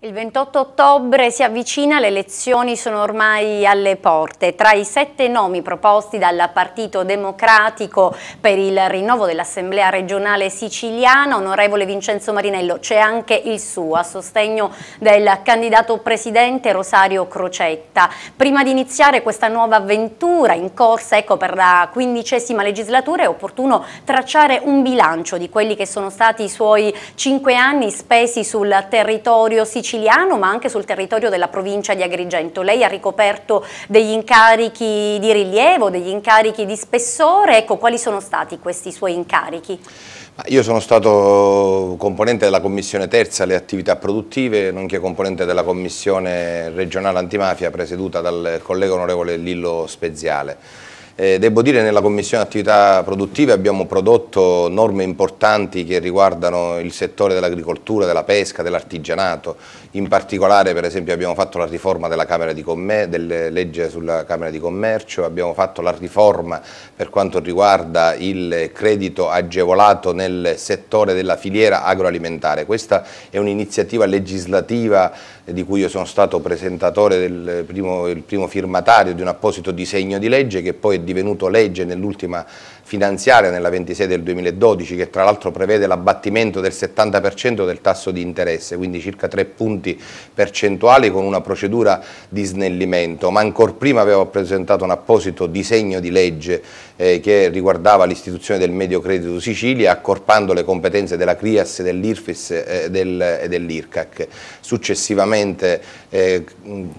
Il 28 ottobre si avvicina, le elezioni sono ormai alle porte. Tra i sette nomi proposti dal Partito Democratico per il rinnovo dell'Assemblea regionale siciliana, onorevole Vincenzo Marinello, c'è anche il suo a sostegno del candidato presidente Rosario Crocetta. Prima di iniziare questa nuova avventura in corsa ecco, per la quindicesima legislatura è opportuno tracciare un bilancio di quelli che sono stati i suoi cinque anni spesi sul territorio siciliano siciliano ma anche sul territorio della provincia di Agrigento. Lei ha ricoperto degli incarichi di rilievo, degli incarichi di spessore, ecco quali sono stati questi suoi incarichi? Io sono stato componente della Commissione Terza alle attività produttive, nonché componente della Commissione regionale antimafia presieduta dal collega onorevole Lillo Speziale. Eh, devo dire che nella Commissione Attività Produttive abbiamo prodotto norme importanti che riguardano il settore dell'agricoltura, della pesca, dell'artigianato, in particolare per esempio abbiamo fatto la riforma della Camera di Commercio, legge sulla Camera di Commercio, abbiamo fatto la riforma per quanto riguarda il credito agevolato nel settore della filiera agroalimentare, questa è un'iniziativa legislativa di cui io sono stato presentatore del primo, il primo firmatario di un apposito disegno di legge che poi è divenuto legge nell'ultima finanziaria, nella 26 del 2012, che tra l'altro prevede l'abbattimento del 70% del tasso di interesse, quindi circa 3 punti percentuali con una procedura di snellimento, ma ancor prima avevo presentato un apposito disegno di legge eh, che riguardava l'istituzione del Medio Credito Sicilia, accorpando le competenze della CRIAS, dell'IRFIS eh, del, e dell'IRCAC. Successivamente sicuramente eh,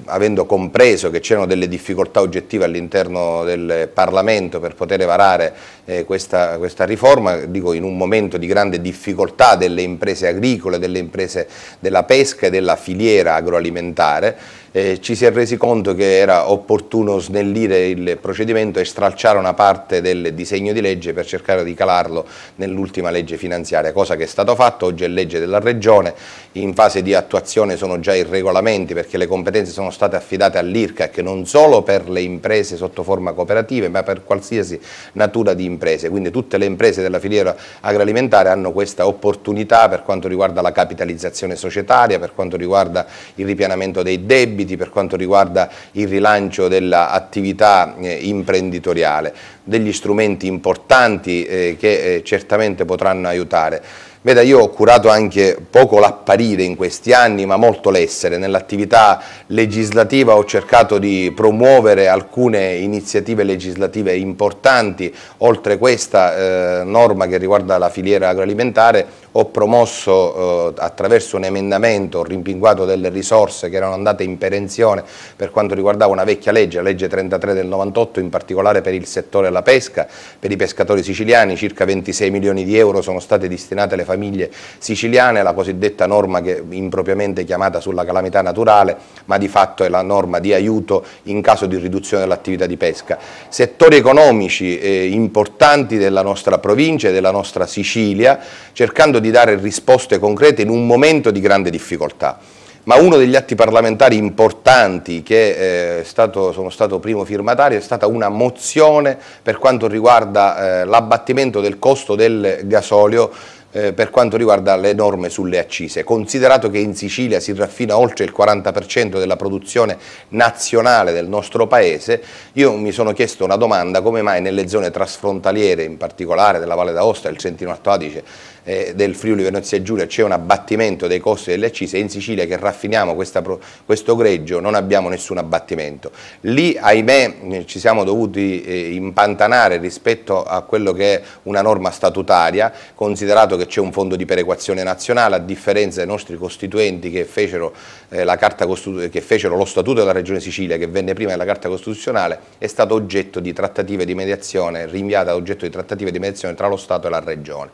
avendo compreso che c'erano delle difficoltà oggettive all'interno del Parlamento per poter varare eh, questa, questa, riforma, dico in un momento di grande difficoltà delle imprese agricole, delle imprese della pesca e della filiera agroalimentare, eh, ci si è resi conto che era opportuno snellire il procedimento e stralciare una parte del disegno di legge per cercare di calarlo nell'ultima legge finanziaria, cosa che è stato fatto, oggi è legge della Regione, in fase di attuazione sono già i regolamenti perché le competenze sono state affidate all'IRCAC non solo per le imprese sotto forma cooperative ma per qualsiasi natura di imprese, quindi tutte le imprese della filiera agroalimentare hanno questa opportunità per quanto riguarda la capitalizzazione societaria, per quanto riguarda il ripianamento dei debiti, per quanto riguarda il rilancio dell'attività eh, imprenditoriale, degli strumenti importanti eh, che eh, certamente potranno aiutare. Veda, io ho curato anche poco l'apparire in questi anni, ma molto l'essere. Nell'attività legislativa ho cercato di promuovere alcune iniziative legislative importanti, oltre questa eh, norma che riguarda la filiera agroalimentare, ho promosso eh, attraverso un emendamento, ho rimpinguato delle risorse che erano andate in perenzione per quanto riguardava una vecchia legge, la legge 33 del 98, in particolare per il settore della pesca, per i pescatori siciliani, circa 26 milioni di euro sono state destinate alle famiglie siciliane, la cosiddetta norma che impropriamente chiamata sulla calamità naturale, ma di fatto è la norma di aiuto in caso di riduzione dell'attività di pesca. Settori economici eh, importanti della nostra provincia e della nostra Sicilia, cercando di di dare risposte concrete in un momento di grande difficoltà. Ma uno degli atti parlamentari importanti che eh, stato, sono stato primo firmatario è stata una mozione per quanto riguarda eh, l'abbattimento del costo del gasolio eh, per quanto riguarda le norme sulle accise. Considerato che in Sicilia si raffina oltre il 40% della produzione nazionale del nostro paese, io mi sono chiesto una domanda come mai nelle zone trasfrontaliere, in particolare della Valle d'Aosta, il Centino Alto Adige, eh, del Friuli Venezia Giulia c'è un abbattimento dei costi delle accise, in Sicilia che raffiniamo questa, questo greggio non abbiamo nessun abbattimento. Lì ahimè eh, ci siamo dovuti eh, impantanare rispetto a quello che è una norma statutaria, considerato che c'è un fondo di perequazione nazionale, a differenza dei nostri costituenti che fecero, eh, la carta che fecero lo statuto della Regione Sicilia, che venne prima della Carta Costituzionale, è stato oggetto di trattative di mediazione, rinviata ad oggetto di trattative di mediazione tra lo Stato e la Regione.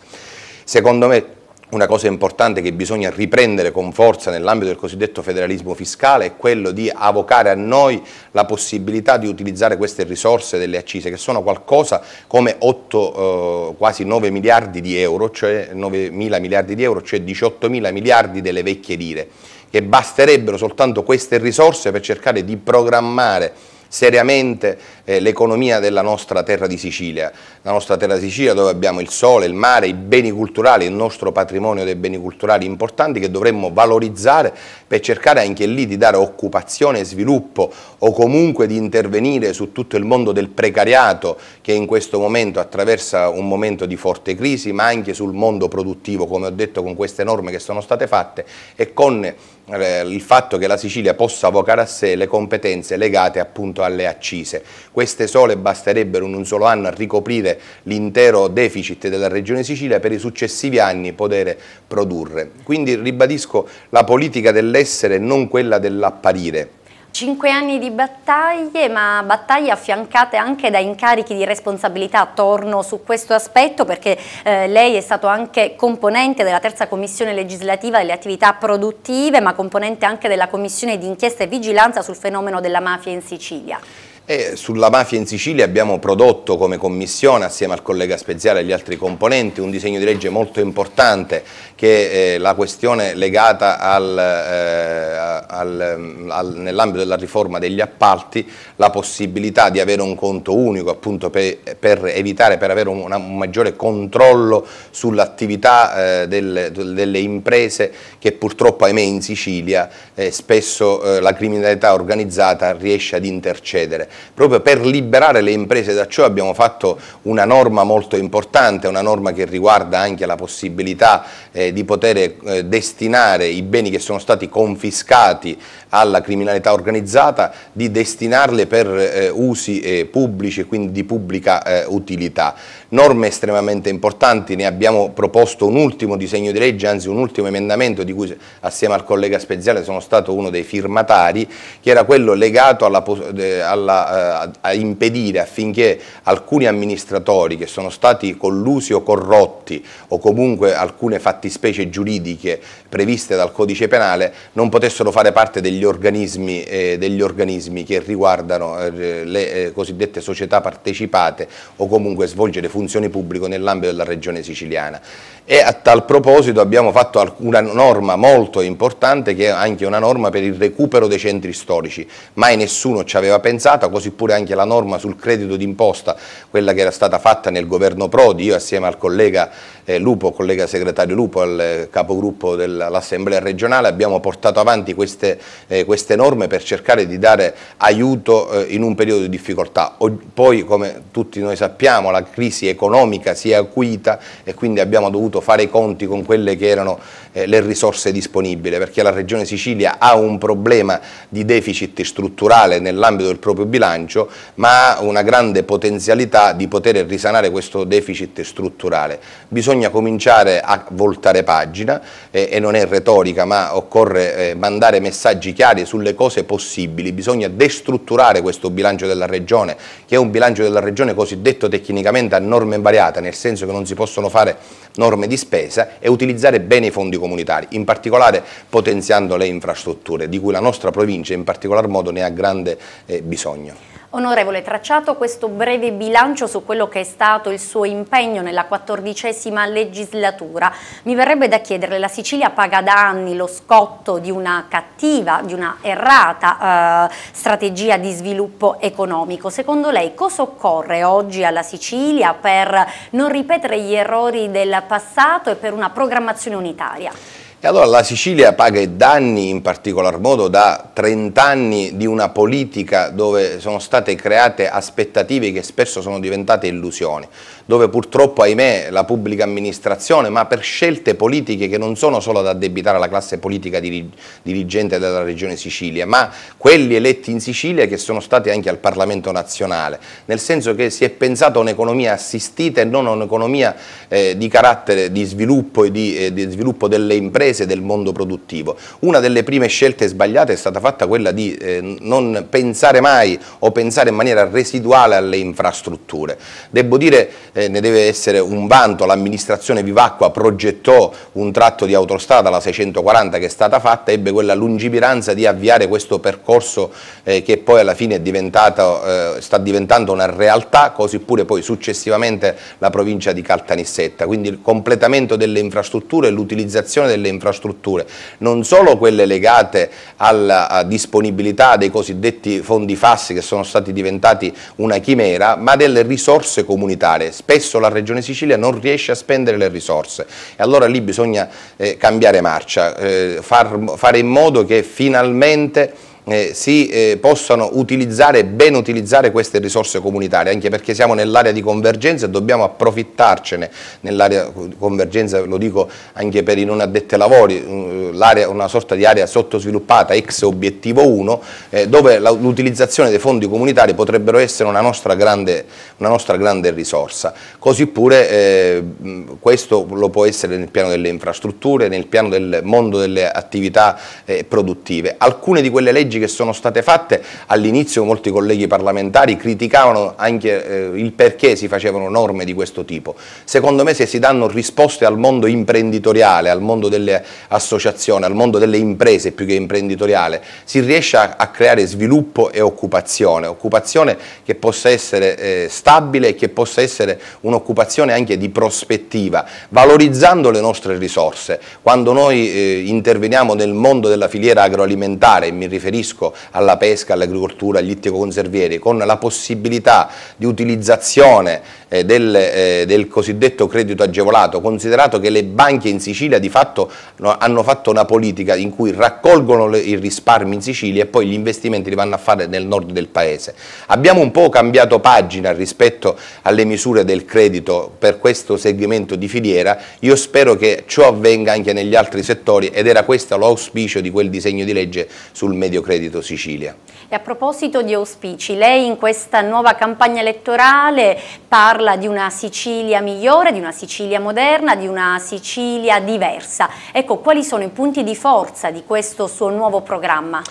Secondo me una cosa importante che bisogna riprendere con forza nell'ambito del cosiddetto federalismo fiscale è quello di avocare a noi la possibilità di utilizzare queste risorse delle accise che sono qualcosa come 8, eh, quasi 9 miliardi di euro, cioè 9 mila miliardi di euro, cioè 18 mila miliardi delle vecchie lire, che basterebbero soltanto queste risorse per cercare di programmare seriamente eh, l'economia della nostra terra di Sicilia, la nostra terra di Sicilia dove abbiamo il sole, il mare, i beni culturali, il nostro patrimonio dei beni culturali importanti che dovremmo valorizzare per cercare anche lì di dare occupazione e sviluppo o comunque di intervenire su tutto il mondo del precariato che in questo momento attraversa un momento di forte crisi ma anche sul mondo produttivo come ho detto con queste norme che sono state fatte e con eh, il fatto che la Sicilia possa avocare a sé le competenze legate appunto alle accise. Queste sole basterebbero in un solo anno a ricoprire l'intero deficit della Regione Sicilia per i successivi anni poter produrre. Quindi ribadisco la politica dell'essere e non quella dell'apparire Cinque anni di battaglie, ma battaglie affiancate anche da incarichi di responsabilità. Torno su questo aspetto perché eh, lei è stato anche componente della terza commissione legislativa delle attività produttive, ma componente anche della commissione di inchiesta e vigilanza sul fenomeno della mafia in Sicilia. E sulla mafia in Sicilia abbiamo prodotto come commissione assieme al collega Speziale e agli altri componenti un disegno di legge molto importante che è eh, la questione legata al, eh, al, mm, al, nell'ambito della riforma degli appalti la possibilità di avere un conto unico appunto per, per evitare, per avere una, un maggiore controllo sull'attività eh, delle, delle, imprese che purtroppo ahimè in Sicilia eh, spesso eh, la criminalità organizzata riesce ad intercedere. Proprio per liberare le imprese da ciò abbiamo fatto una norma molto importante, una norma che riguarda anche la possibilità eh, di poter eh, destinare i beni che sono stati confiscati alla criminalità organizzata, di destinarli per eh, usi eh, pubblici e quindi di pubblica eh, utilità norme estremamente importanti, ne abbiamo proposto un ultimo disegno di legge, anzi un ultimo emendamento di cui assieme al collega Speziale sono stato uno dei firmatari, che era quello legato alla, alla, eh, a impedire affinché alcuni amministratori che sono stati collusi o corrotti o comunque alcune fattispecie giuridiche previste dal codice penale non potessero fare parte degli organismi, eh, degli organismi che riguardano eh, le eh, cosiddette società partecipate o comunque svolgere funzioni funzioni pubbliche nell'ambito della regione siciliana e a tal proposito abbiamo fatto una norma molto importante che è anche una norma per il recupero dei centri storici, mai nessuno ci aveva pensato, così pure anche la norma sul credito d'imposta, quella che era stata fatta nel governo Prodi, io assieme al collega eh, Lupo, collega segretario Lupo, al eh, capogruppo dell'Assemblea regionale, abbiamo portato avanti queste, eh, queste, norme per cercare di dare aiuto eh, in un periodo di difficoltà. O, poi, come tutti noi sappiamo, la crisi economica si è acuita e quindi abbiamo dovuto fare i conti con quelle che erano eh, le risorse disponibili, perché la Regione Sicilia ha un problema di deficit strutturale nell'ambito del proprio bilancio, ma ha una grande potenzialità di poter risanare questo deficit strutturale. Bisogna bisogna cominciare a voltare pagina eh, e non è retorica ma occorre eh, mandare messaggi chiari sulle cose possibili, bisogna destrutturare questo bilancio della regione che è un bilancio della regione cosiddetto tecnicamente a norma invariata nel senso che non si possono fare norme di spesa e utilizzare bene i fondi comunitari, in particolare potenziando le infrastrutture di cui la nostra provincia in particolar modo ne ha grande eh, bisogno. Onorevole, tracciato questo breve bilancio su quello che è stato il suo impegno nella quattordicesima legislatura, mi verrebbe da chiederle, la Sicilia paga da anni lo scotto di una cattiva, di una errata eh, strategia di sviluppo economico. Secondo lei cosa occorre oggi alla Sicilia per non ripetere gli errori del passato e per una programmazione unitaria? E allora la Sicilia paga i danni in particolar modo da 30 anni di una politica dove sono state create aspettative che spesso sono diventate illusioni, dove purtroppo ahimè la pubblica amministrazione, ma per scelte politiche che non sono solo da addebitare alla classe politica dirigente della regione Sicilia, ma quelli eletti in Sicilia che sono stati anche al Parlamento nazionale, nel senso che si è pensato a un'economia assistita e non a un'economia eh, di carattere di sviluppo e di, eh, di sviluppo delle imprese paese del mondo produttivo. Una delle prime scelte sbagliate è stata fatta quella di eh, non pensare mai o pensare in maniera residuale alle infrastrutture. Devo dire, eh, ne deve essere un vanto, l'amministrazione Vivacqua progettò un tratto di autostrada, la 640 che è stata fatta, ebbe quella lungimiranza di avviare questo percorso eh, che poi alla fine eh, sta diventando una realtà, così pure poi successivamente la provincia di Caltanissetta, quindi il completamento delle infrastrutture e l'utilizzazione delle infrastrutture infrastrutture, non solo quelle legate alla disponibilità dei cosiddetti fondi FAS che sono stati diventati una chimera, ma delle risorse comunitarie. Spesso la Regione Sicilia non riesce a spendere le risorse e allora lì bisogna eh, cambiare marcia, eh, far, fare in modo che finalmente eh, si eh, possano utilizzare, e ben utilizzare queste risorse comunitarie, anche perché siamo nell'area di convergenza e dobbiamo approfittarcene nell'area di convergenza, lo dico anche per i non addetti ai lavori, mm, una sorta di area sottosviluppata, ex obiettivo 1, eh, dove l'utilizzazione dei fondi comunitari potrebbero essere una nostra grande, una nostra grande risorsa. Così pure eh, mm, questo lo può essere nel piano delle infrastrutture, nel piano del mondo delle attività eh, produttive. Alcune di quelle leggi leggi che sono state fatte, all'inizio molti colleghi parlamentari criticavano anche eh, il perché si facevano norme di questo tipo. Secondo me se si danno risposte al mondo imprenditoriale, al mondo delle associazioni, al mondo delle imprese più che imprenditoriale, si riesce a, a creare sviluppo e occupazione, occupazione che possa essere eh, stabile e che possa essere un'occupazione anche di prospettiva, valorizzando le nostre risorse. Quando noi eh, interveniamo nel mondo della filiera agroalimentare, mi riferisco riferisco alla pesca, all'agricoltura, agli ittico-conservieri, con la possibilità di utilizzazione eh, del, eh, del, cosiddetto credito agevolato, considerato che le banche in Sicilia di fatto no, hanno fatto una politica in cui raccolgono le, i risparmi in Sicilia e poi gli investimenti li vanno a fare nel nord del paese. Abbiamo un po' cambiato pagina rispetto alle misure del credito per questo segmento di filiera, io spero che ciò avvenga anche negli altri settori ed era questo l'auspicio di quel disegno di legge sul medio credito Credito Sicilia. E a proposito di auspici, lei in questa nuova campagna elettorale parla di una Sicilia migliore, di una Sicilia moderna, di una Sicilia diversa. Ecco, quali sono i punti di forza di questo suo nuovo programma?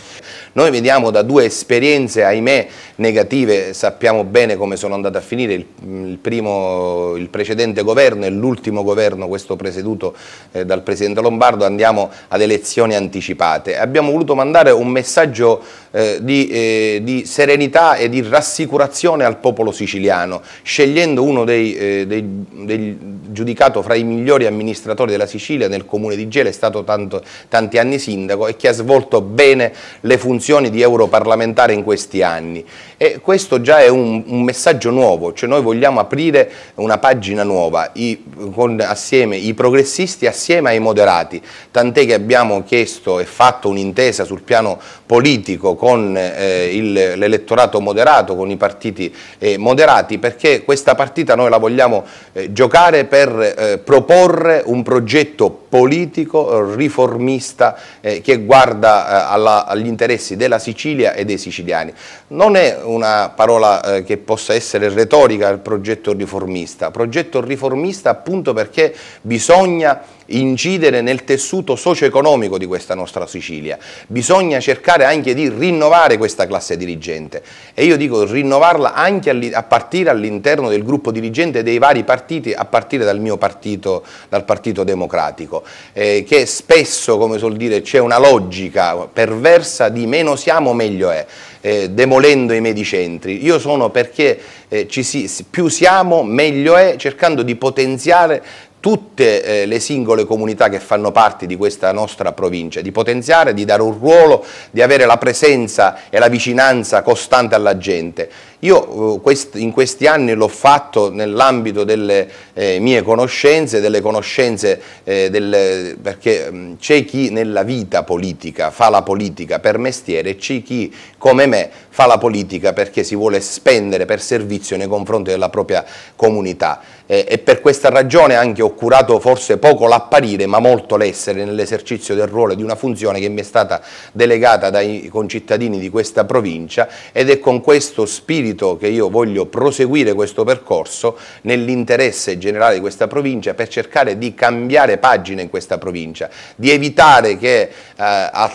Noi vediamo da due esperienze, ahimè, negative, sappiamo bene come sono andate a finire il, il, primo, il precedente governo e l'ultimo governo, questo presieduto eh, dal Presidente Lombardo, andiamo ad elezioni anticipate. Abbiamo voluto mandare un messaggio messaggio eh, di, eh, di, serenità e di rassicurazione al popolo siciliano, scegliendo uno dei, eh, dei, dei, giudicato fra i migliori amministratori della Sicilia nel comune di Gela, è stato tanto, tanti anni sindaco e che ha svolto bene le funzioni di europarlamentare in questi anni. E questo già è un, un messaggio nuovo, cioè noi vogliamo aprire una pagina nuova, i, con, assieme i progressisti assieme ai moderati, tant'è che abbiamo chiesto e fatto un'intesa sul piano politico politico con eh, l'elettorato moderato, con i partiti eh, moderati, perché questa partita noi la vogliamo eh, giocare per eh, proporre un progetto politico riformista eh, che guarda eh, alla, agli interessi della Sicilia e dei siciliani. Non è una parola eh, che possa essere retorica il progetto riformista, progetto riformista appunto perché bisogna incidere nel tessuto socio-economico di questa nostra Sicilia, bisogna cercare anche di rinnovare questa classe dirigente e io dico rinnovarla anche a partire all'interno del gruppo dirigente dei vari partiti, a partire dal mio partito, dal Partito Democratico eh, che spesso, come suol dire, c'è una logica perversa di meno siamo meglio è, eh, demolendo i medicentri. Io sono perché eh, si, più siamo meglio è, cercando di potenziare tutte eh, le singole comunità che fanno parte di questa nostra provincia, di potenziare, di dare un ruolo, di avere la presenza e la vicinanza costante alla gente. Io eh, in questi anni l'ho fatto nell'ambito delle eh, mie conoscenze, delle conoscenze eh, del, perché mm, c'è chi nella vita politica fa la politica per mestiere e c'è chi come me fa la politica perché si vuole spendere per servizio nei confronti della propria comunità e per questa ragione anche ho curato forse poco l'apparire ma molto l'essere nell'esercizio del ruolo di una funzione che mi è stata delegata dai concittadini di questa provincia ed è con questo spirito capito che io voglio proseguire questo percorso nell'interesse generale di questa provincia per cercare di cambiare pagina in questa provincia, di evitare che eh,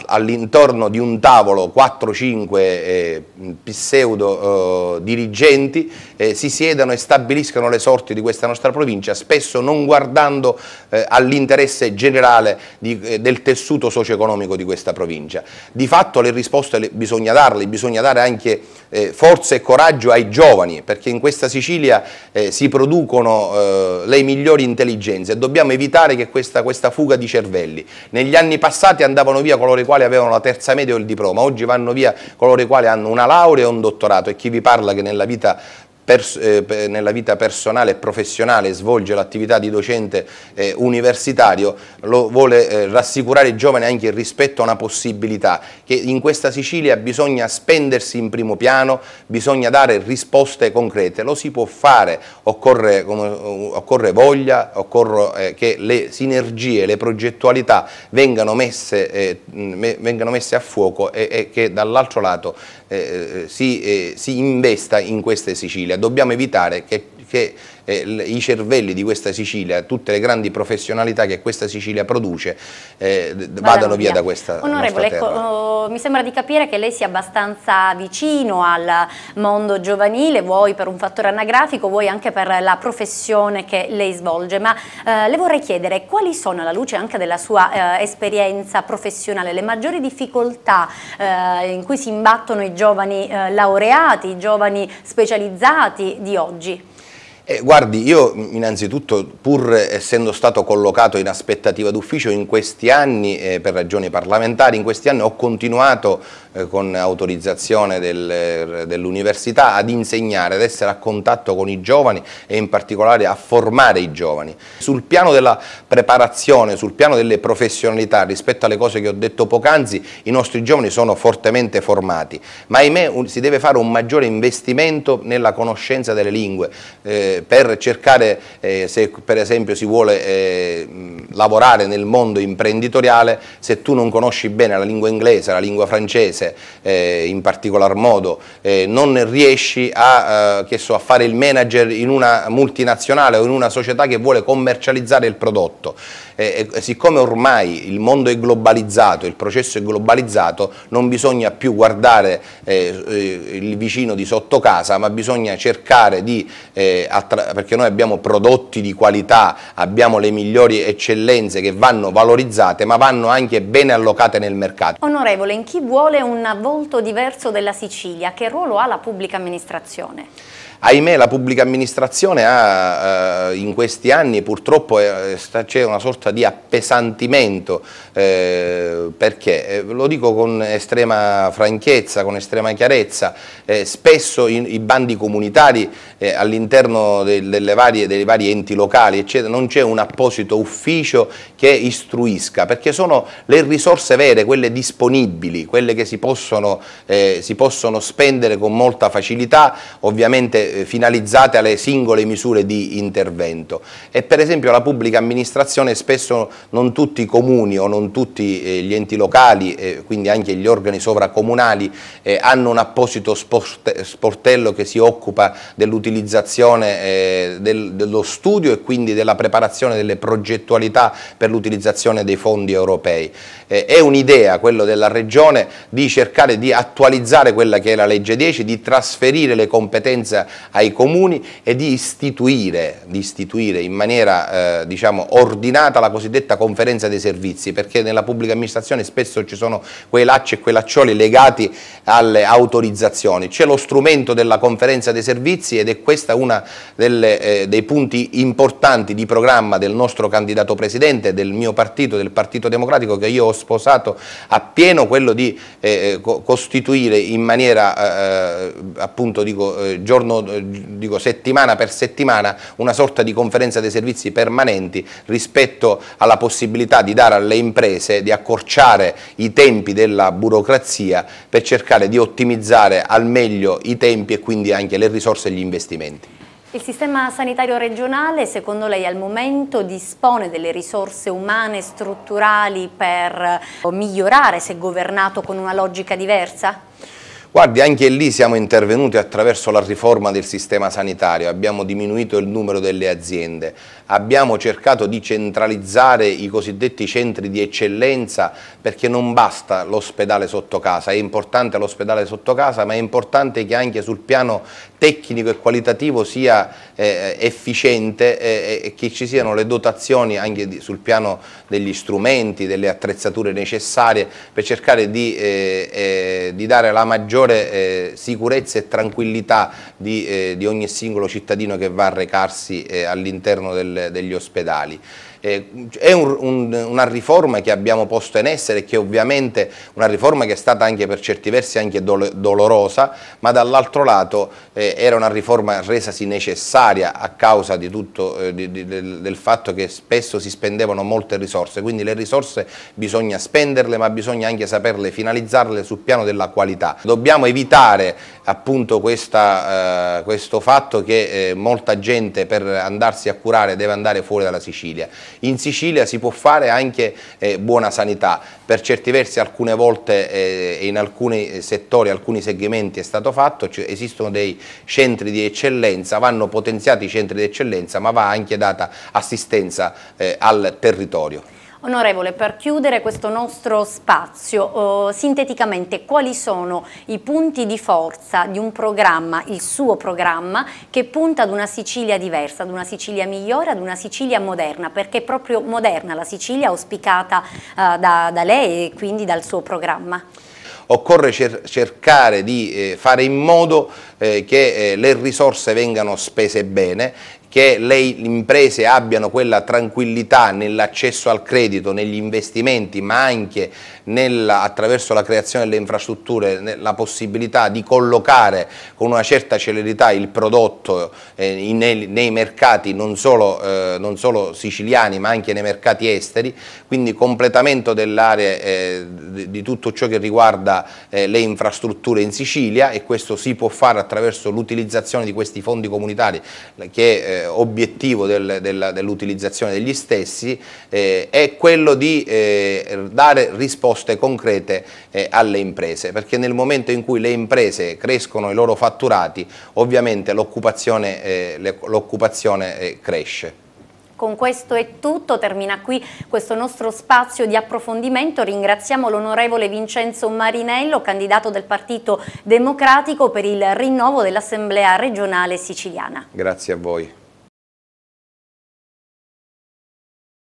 all'intorno di un tavolo 4-5 eh, pseudo eh, dirigenti eh, si siedano e stabiliscano le sorti di questa nostra provincia, spesso non guardando eh, all'interesse generale di, eh, del tessuto socio-economico di questa provincia. Di fatto le risposte le, bisogna darle, bisogna dare anche forza e coraggio vantaggio ai giovani, perché in questa Sicilia eh, si producono eh, le migliori intelligenze e dobbiamo evitare che questa, questa, fuga di cervelli. Negli anni passati andavano via coloro i quali avevano la terza media o il diploma, oggi vanno via coloro i quali hanno una laurea o un dottorato e chi vi parla che nella vita eh, nella vita personale e professionale svolge l'attività di docente eh, universitario, lo vuole eh, rassicurare i giovani anche rispetto a una possibilità che in questa Sicilia bisogna spendersi in primo piano, bisogna dare risposte concrete, lo si può fare, occorre, uh, occorre voglia, occorre eh, che le sinergie, le progettualità vengano messe, eh, me, vengano messe a fuoco e, e che dall'altro lato eh, si, si investa in questa Sicilia dobbiamo evitare che che eh, i cervelli di questa Sicilia, tutte le grandi professionalità che questa Sicilia produce, eh, vadano via. via. da questa Onorevole, ecco, oh, mi sembra di capire che lei sia abbastanza vicino al mondo giovanile, vuoi per un fattore anagrafico, vuoi anche per la professione che lei svolge, ma eh, le vorrei chiedere quali sono, alla luce anche della sua eh, esperienza professionale, le maggiori difficoltà eh, in cui si imbattono i giovani eh, laureati, i giovani specializzati di oggi? Eh, guardi, io innanzitutto, pur essendo stato collocato in aspettativa d'ufficio in questi anni, eh, per ragioni parlamentari, in questi anni ho continuato eh, con autorizzazione del, eh, dell'università ad insegnare, ad essere a contatto con i giovani e in particolare a formare i giovani. Sul piano della preparazione, sul piano delle professionalità, rispetto alle cose che ho detto poc'anzi, i nostri giovani sono fortemente formati, ma ahimè si deve fare un maggiore investimento nella conoscenza delle lingue eh, per cercare eh, se per esempio si vuole eh, lavorare nel mondo imprenditoriale, se tu non conosci bene la lingua inglese, la lingua francese eh, in particolar modo, eh, non riesci a, eh, so, a fare il manager in una multinazionale o in una società che vuole commercializzare il prodotto e, siccome ormai il mondo è globalizzato, il processo è globalizzato, non bisogna più guardare eh, eh il vicino di sotto casa, ma bisogna cercare di, eh, perché noi abbiamo prodotti di qualità, abbiamo le migliori eccellenze che vanno valorizzate, ma vanno anche bene allocate nel mercato. Onorevole, in chi vuole un volto diverso della Sicilia, che ruolo ha la pubblica amministrazione? ahimè la pubblica amministrazione ha eh, in questi anni purtroppo eh, c'è una sorta di appesantimento eh, perché, eh, lo dico con estrema franchezza, con estrema chiarezza, eh, spesso in, i bandi comunitari eh, all'interno de, dei vari enti locali eccetera, non c'è un apposito ufficio che istruisca perché sono le risorse vere, quelle disponibili, quelle che si possono, si possono spendere con molta facilità, ovviamente eh, finalizzate alle singole misure di intervento e per esempio la pubblica amministrazione spesso non tutti i comuni o non tutti eh, gli enti locali, eh, quindi anche gli organi sovracomunali hanno un apposito sportello che si occupa dell'utilizzazione dello studio e quindi della preparazione delle progettualità per l'utilizzazione dei fondi europei. è un'idea, quella della Regione, di cercare di attualizzare quella che è la legge 10, di trasferire le competenze ai comuni e di istituire, di istituire in maniera eh, diciamo, ordinata la cosiddetta conferenza dei servizi, perché nella pubblica amministrazione spesso ci sono quei lacci e quei laccioli legati alle autorizzazioni. C'è lo strumento della conferenza dei servizi ed è questo uno eh, dei punti importanti di programma del nostro candidato presidente, del mio partito, del Partito Democratico, che io ho sposato appieno quello di eh, eh costituire in maniera eh, eh, appunto dico, giorno eh, dico, settimana per settimana una sorta di conferenza dei servizi permanenti rispetto alla possibilità di dare alle imprese di accorciare i tempi della burocrazia per cercare di ottimizzare al meglio i tempi e quindi anche le risorse e gli investimenti. Il sistema sanitario regionale secondo lei al momento dispone delle risorse umane strutturali per migliorare se governato con una logica diversa? Guardi, anche lì siamo intervenuti attraverso la riforma del sistema sanitario, abbiamo diminuito il numero delle aziende, abbiamo cercato di centralizzare i cosiddetti centri di eccellenza perché non basta l'ospedale sotto casa, è importante l'ospedale sotto casa ma è importante che anche sul piano tecnico e qualitativo sia eh, efficiente eh, e che ci siano le dotazioni anche di, sul piano degli strumenti, delle attrezzature necessarie per cercare di, eh, eh di dare la maggiore eh, sicurezza e tranquillità di, eh, di, ogni singolo cittadino che va a recarsi all'interno del del, degli ospedali. Eh, è un, un, una riforma che abbiamo posto in essere, che ovviamente una riforma che è stata anche per certi versi anche do, dolorosa, ma dall'altro lato eh, era una riforma resasi necessaria a causa tutto, eh, di, di, del, del fatto che spesso si spendevano molte risorse, quindi le risorse bisogna spenderle ma bisogna anche saperle finalizzarle sul piano della qualità. Dobbiamo evitare appunto questa, eh, questo fatto che eh, molta gente per andarsi a curare deve andare fuori dalla Sicilia. In Sicilia si può fare anche eh, buona sanità, per certi versi alcune volte eh, in alcuni eh, settori, alcuni segmenti è stato fatto, cioè, esistono dei centri di eccellenza, vanno potenziati i centri di eccellenza ma va anche data assistenza eh, al territorio. Onorevole, per chiudere questo nostro spazio, eh, sinteticamente quali sono i punti di forza di un programma, il suo programma, che punta ad una Sicilia diversa, ad una Sicilia migliore, ad una Sicilia moderna, perché è proprio moderna la Sicilia auspicata eh, da, da lei e quindi dal suo programma? occorre cercare di eh, fare in modo eh, che eh, le risorse vengano spese bene che le imprese abbiano quella tranquillità nell'accesso al credito, negli investimenti, ma anche nella, attraverso la creazione delle infrastrutture, la possibilità di collocare con una certa celerità il prodotto eh, nei, nei, mercati non solo, eh, non solo, siciliani ma anche nei mercati esteri, quindi completamento dell'area eh, di, di, tutto ciò che riguarda eh, le infrastrutture in Sicilia e questo si può fare attraverso l'utilizzazione di questi fondi comunitari che eh, eh, obiettivo del, del, dell'utilizzazione degli stessi eh, è quello di eh, dare risposte concrete eh, alle imprese, perché nel momento in cui le imprese crescono i loro fatturati, ovviamente l'occupazione eh, eh, cresce. Con questo è tutto, termina qui questo nostro spazio di approfondimento. Ringraziamo l'onorevole Vincenzo Marinello, candidato del Partito Democratico per il rinnovo dell'Assemblea regionale siciliana. Grazie a voi.